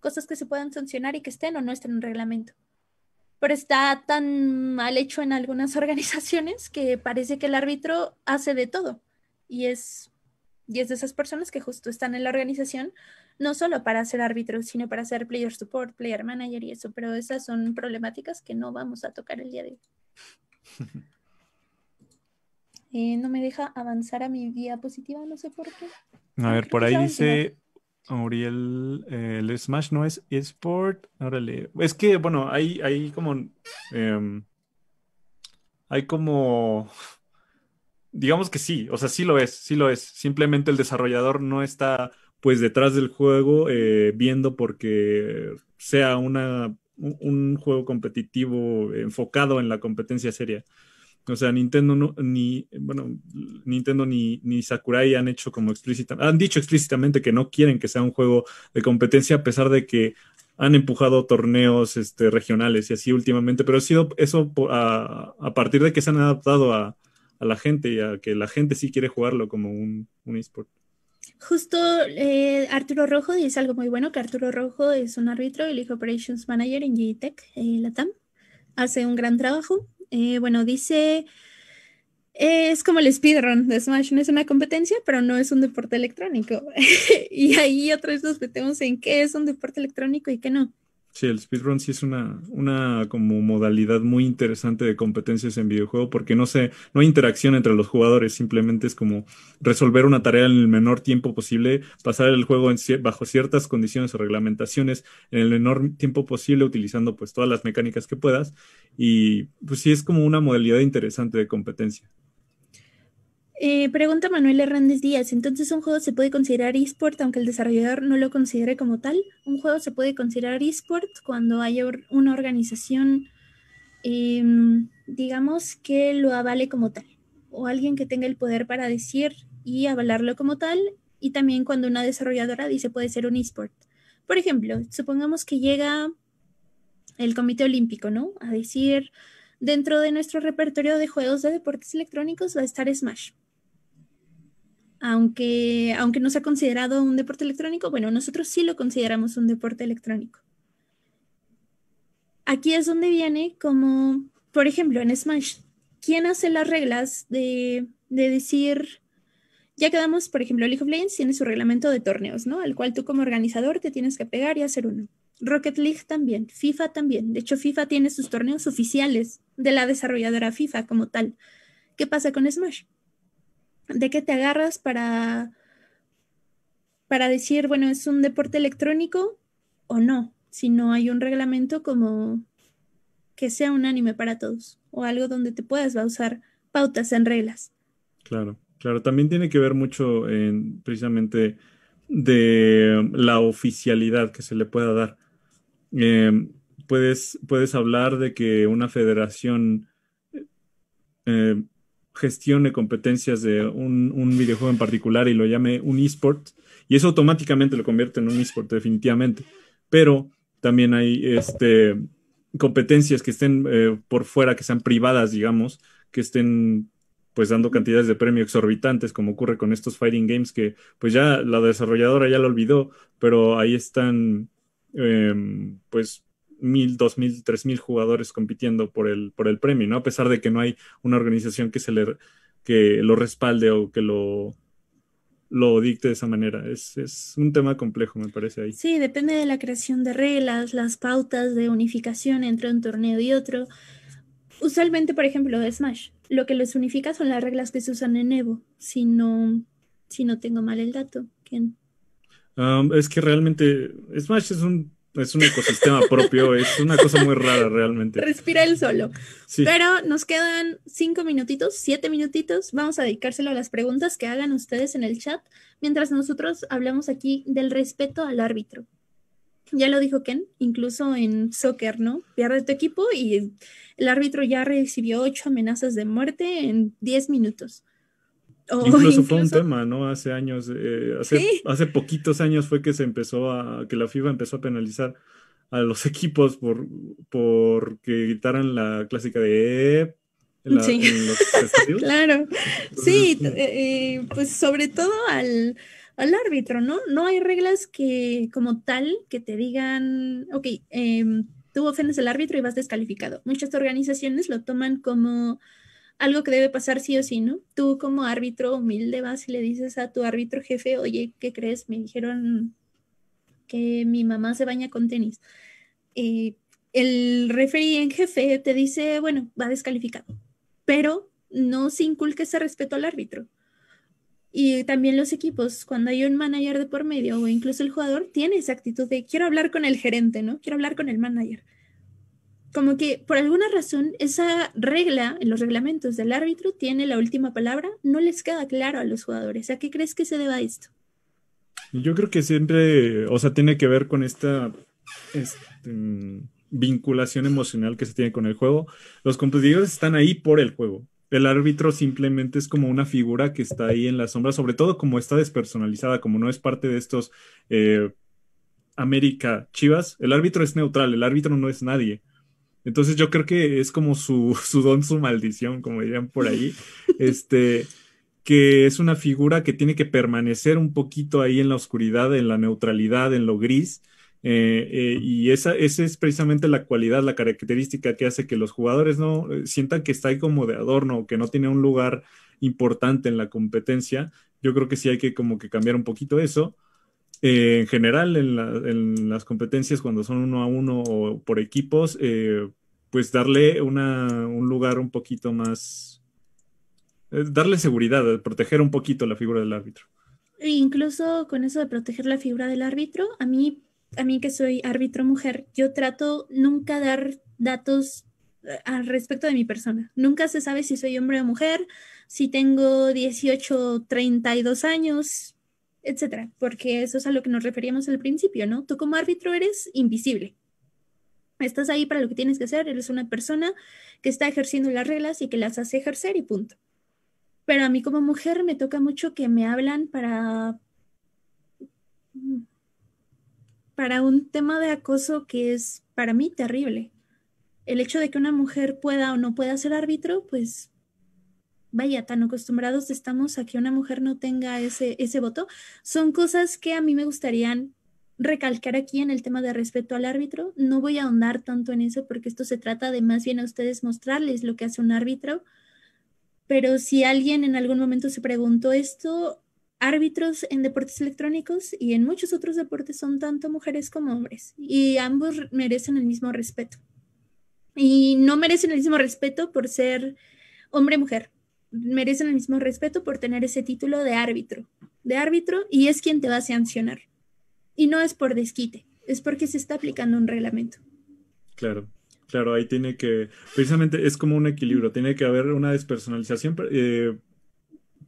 Speaker 1: cosas que se puedan sancionar y que estén o no estén en reglamento pero está tan mal hecho en algunas organizaciones que parece que el árbitro hace de todo y es, y es de esas personas que justo están en la organización, no solo para ser árbitro, sino para ser player support, player manager y eso, pero esas son problemáticas que no vamos a tocar el día de hoy. Eh, no me deja avanzar a mi diapositiva, no sé por qué.
Speaker 2: A ver, por ahí dice... Auriel, eh, el Smash no es eSport. Es que, bueno, hay, hay como. Em, hay como. Digamos que sí, o sea, sí lo es, sí lo es. Simplemente el desarrollador no está pues detrás del juego eh, viendo porque sea una, un, juego competitivo enfocado en la competencia seria. O sea, Nintendo ni, bueno, Nintendo ni, ni Sakurai han hecho como explícita, han dicho explícitamente que no quieren que sea un juego de competencia, a pesar de que han empujado torneos este, regionales y así últimamente, pero ha sido eso a, partir de que se han adaptado a, la gente y a que la gente sí quiere jugarlo como un, un esport.
Speaker 1: Justo eh, Arturo Rojo dice algo muy bueno, que Arturo Rojo es un árbitro y el Operations Manager en GTEC, eh, Latam. Hace un gran trabajo eh, bueno, dice, eh, es como el speedrun de Smash, no es una competencia, pero no es un deporte electrónico. y ahí otra vez nos metemos en qué es un deporte electrónico y qué no.
Speaker 2: Sí, el speedrun sí es una, una como modalidad muy interesante de competencias en videojuego porque no no hay interacción entre los jugadores, simplemente es como resolver una tarea en el menor tiempo posible, pasar el juego bajo ciertas condiciones o reglamentaciones en el menor tiempo posible utilizando pues todas las mecánicas que puedas y pues sí es como una modalidad interesante de competencia.
Speaker 1: Eh, pregunta Manuel Hernández Díaz, entonces un juego se puede considerar eSport aunque el desarrollador no lo considere como tal. Un juego se puede considerar eSport cuando hay una organización, em, digamos, que lo avale como tal, o alguien que tenga el poder para decir y avalarlo como tal, y también cuando una desarrolladora dice puede ser un eSport. Por ejemplo, supongamos que llega el Comité Olímpico, ¿no? A decir, dentro de nuestro repertorio de juegos de deportes electrónicos va a estar Smash aunque, aunque no ha considerado un deporte electrónico, bueno, nosotros sí lo consideramos un deporte electrónico. Aquí es donde viene como, por ejemplo, en Smash, ¿quién hace las reglas de, de decir, ya quedamos, por ejemplo, League of Legends tiene su reglamento de torneos, ¿no? Al cual tú como organizador te tienes que pegar y hacer uno. Rocket League también, FIFA también. De hecho, FIFA tiene sus torneos oficiales de la desarrolladora FIFA como tal. ¿Qué pasa con Smash? de qué te agarras para, para decir, bueno, es un deporte electrónico o no, si no hay un reglamento como que sea unánime para todos o algo donde te puedas usar pautas en reglas.
Speaker 2: Claro, claro, también tiene que ver mucho en precisamente de la oficialidad que se le pueda dar. Em, puedes, puedes hablar de que una federación eh, gestione competencias de un, videojuego en particular y lo llame un eSport, y eso automáticamente lo convierte en un eSport, definitivamente. Pero también hay este, competencias que estén eh, por fuera, que sean privadas, digamos, que estén pues dando cantidades de premio exorbitantes, como ocurre con estos fighting games que pues ya la desarrolladora ya lo olvidó, pero ahí están em, pues mil, dos mil, tres mil jugadores compitiendo por el, por el premio, ¿no? A pesar de que no hay una organización que se le que lo respalde o que lo, lo dicte de esa manera. Es, un tema complejo, me parece ahí.
Speaker 1: Sí, depende de la creación de reglas, las pautas de unificación entre un torneo y otro. Usualmente, por ejemplo, Smash, lo que les unifica son las reglas que se usan en Evo, si no, si no tengo mal el dato. ¿Quién?
Speaker 2: Um, es que realmente Smash es un es un ecosistema propio, es una cosa muy rara realmente.
Speaker 1: Respira él solo. Pero nos quedan cinco minutitos, siete minutitos. Vamos a dedicárselo a las preguntas que hagan ustedes en el chat, mientras nosotros hablamos aquí del respeto al árbitro. Ya lo dijo Ken, incluso en soccer, ¿no? Pierde tu equipo y el árbitro ya recibió ocho amenazas de muerte en diez minutos incluso, fue un
Speaker 2: tema, ¿no? Hace años, eh, hace, poquitos años fue que se empezó a, que la FIFA empezó a penalizar a los equipos por, por que gritaran la clásica de e, la, sí.
Speaker 1: claro. sí, eh, eh, pues sobre todo al, árbitro, ¿no? No hay reglas que como tal que te digan, ok, em, tú ofendes al árbitro y vas descalificado. Muchas organizaciones lo toman como algo que debe pasar sí o sí, ¿no? Tú como árbitro humilde vas y le dices a tu árbitro jefe, oye, ¿qué crees? Me dijeron que mi mamá se baña con tenis. Eh, el referee en jefe te dice, bueno, va descalificado, pero no se inculque ese respeto al árbitro. Y también los equipos, cuando hay un manager de por medio o incluso el jugador, tiene esa actitud de quiero hablar con el gerente, ¿no? Quiero hablar con el manager como que por alguna razón esa regla en los reglamentos del árbitro tiene la última palabra, no les queda claro a los jugadores. ¿A qué crees que se deba esto?
Speaker 2: Yo creo que siempre, o sea, tiene que ver con esta este, vinculación emocional que se tiene con el juego. Los competidores están ahí por el juego. El árbitro simplemente es como una figura que está ahí en la sombra, sobre todo como está despersonalizada, como no es parte de estos eh, América Chivas. El árbitro es neutral, el árbitro no es nadie entonces yo creo que es como su, don, su maldición, como dirían por ahí. Este, que es una figura que tiene que permanecer un poquito ahí en la oscuridad, en la neutralidad, en lo gris. Eh, eh, y esa, es precisamente la cualidad, la característica que hace que los jugadores no eh, sientan que está ahí como de adorno, que no tiene un lugar importante en la competencia. Yo creo que sí hay que como que cambiar un poquito eso. Eh, en general, en, las competencias, cuando son uno a uno o por equipos, eh, pues darle una, un lugar un poquito más. Eh, darle seguridad, proteger un poquito la figura del árbitro.
Speaker 1: E incluso con eso de proteger la figura del árbitro, a mí, a mí que soy árbitro mujer, yo trato nunca dar datos al respecto de mi persona. Nunca se sabe si soy hombre o mujer, si tengo 18, 32 años, etcétera, porque eso es a lo que nos referíamos al principio, ¿no? Tú como árbitro eres invisible. Estás ahí para lo que tienes que hacer, eres una persona que está ejerciendo las reglas y que las hace ejercer y punto. Pero a mí como mujer me toca mucho que me hablan para para un tema de acoso que es para mí terrible. El hecho de que una mujer pueda o no pueda ser árbitro, pues vaya, tan acostumbrados estamos a que una mujer no tenga ese, ese voto, son cosas que a mí me gustarían recalcar aquí en el tema de respeto al árbitro. No voy a ahondar tanto en eso porque esto se trata de más bien a ustedes mostrarles lo que hace un árbitro. Pero si alguien en algún momento se preguntó esto, árbitros en deportes electrónicos y en muchos otros deportes son tanto mujeres como hombres y ambos merecen el mismo respeto. Y no merecen el mismo respeto por ser hombre-mujer, merecen el mismo respeto por tener ese título de árbitro, de árbitro y es quien te va a sancionar. Y no es por desquite, es porque se está aplicando un reglamento.
Speaker 2: Claro, claro, ahí tiene que, precisamente es como un equilibrio, tiene que haber una despersonalización eh,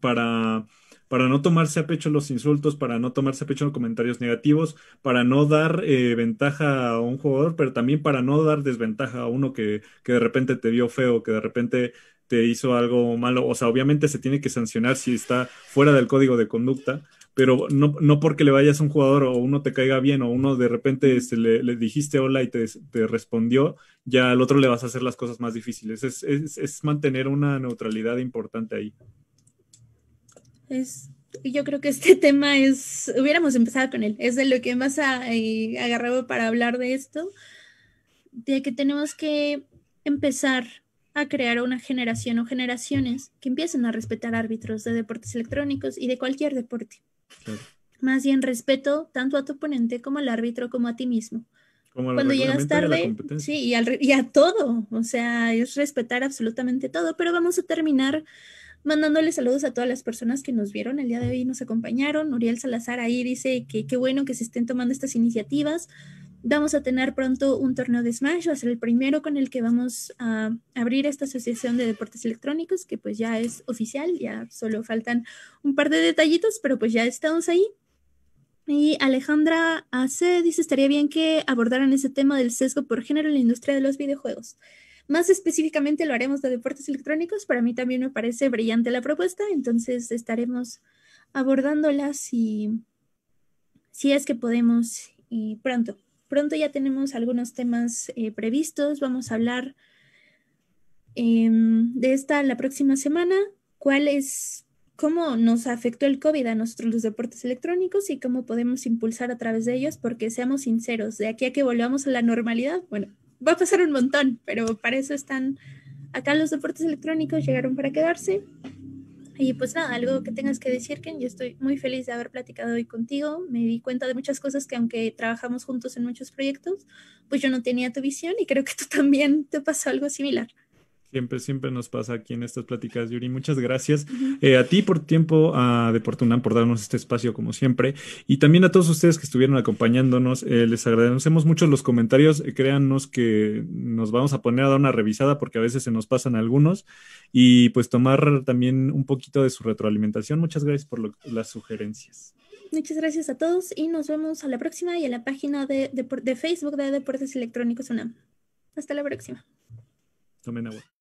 Speaker 2: para, para no tomarse a pecho los insultos, para no tomarse a pecho los comentarios negativos, para no dar eh, ventaja a un jugador, pero también para no dar desventaja a uno que, que de repente te vio feo, que de repente te hizo algo malo. O sea, obviamente se tiene que sancionar si está fuera del código de conducta, pero no, porque le vayas a un jugador o uno te caiga bien o uno de repente le, dijiste hola y te, respondió, ya al otro le vas a hacer las cosas más difíciles. Es, mantener una neutralidad importante ahí.
Speaker 1: Es, yo creo que este tema es, hubiéramos empezado con él, es de lo que más eh, agarrado para hablar de esto, de que tenemos que empezar a crear una generación o generaciones que empiecen a respetar árbitros de deportes electrónicos y de cualquier deporte. Más bien respeto tanto a tu oponente como al árbitro como a ti mismo.
Speaker 2: Cuando llegas tarde, y
Speaker 1: sí, y, a todo, o sea, es respetar absolutamente todo, pero vamos a terminar mandándole saludos a todas las personas que nos vieron el día de hoy y nos acompañaron. Uriel Salazar ahí dice que qué bueno que se estén tomando estas iniciativas. Vamos a tener pronto un torneo de Smash, va a ser el primero con el que vamos a abrir esta asociación de deportes electrónicos, que pues ya es oficial, ya solo faltan un par de detallitos, pero pues ya estamos ahí. Y Alejandra AC dice, estaría bien que abordaran ese tema del sesgo por género en la industria de los videojuegos. Más específicamente lo haremos de deportes electrónicos. Para mí también me parece brillante la propuesta, entonces estaremos abordándola si, si es que podemos y pronto. Pronto ya tenemos algunos temas eh, previstos. Vamos a hablar em, de esta la próxima semana. ¿Cuál es, cómo nos afectó el COVID a nosotros los deportes electrónicos y cómo podemos impulsar a través de ellos? Porque seamos sinceros, de aquí a que volvamos a la normalidad, bueno, va a pasar un montón, pero para eso están acá los deportes electrónicos, llegaron para quedarse. Y pues nada, algo que tengas que decir, Ken, yo estoy muy feliz de haber platicado hoy contigo. Me di cuenta de muchas cosas que aunque trabajamos juntos en muchos proyectos, pues yo no tenía tu visión y creo que tú también te pasó algo similar.
Speaker 2: Siempre, siempre nos pasa aquí en estas pláticas, Yuri. Muchas gracias eh, a ti por tiempo, a Deportunam por darnos este espacio como siempre. Y también a todos ustedes que estuvieron acompañándonos. Eh, les agradecemos mucho los comentarios. Eh, créanos que nos vamos a poner a dar una revisada porque a veces se nos pasan algunos. Y pues tomar también un poquito de su retroalimentación. Muchas gracias por las sugerencias.
Speaker 1: Muchas gracias a todos y nos vemos a la próxima y a la página de, de, de Facebook de
Speaker 2: Deportes Electrónicos UNAM. Hasta la próxima. Tomen agua.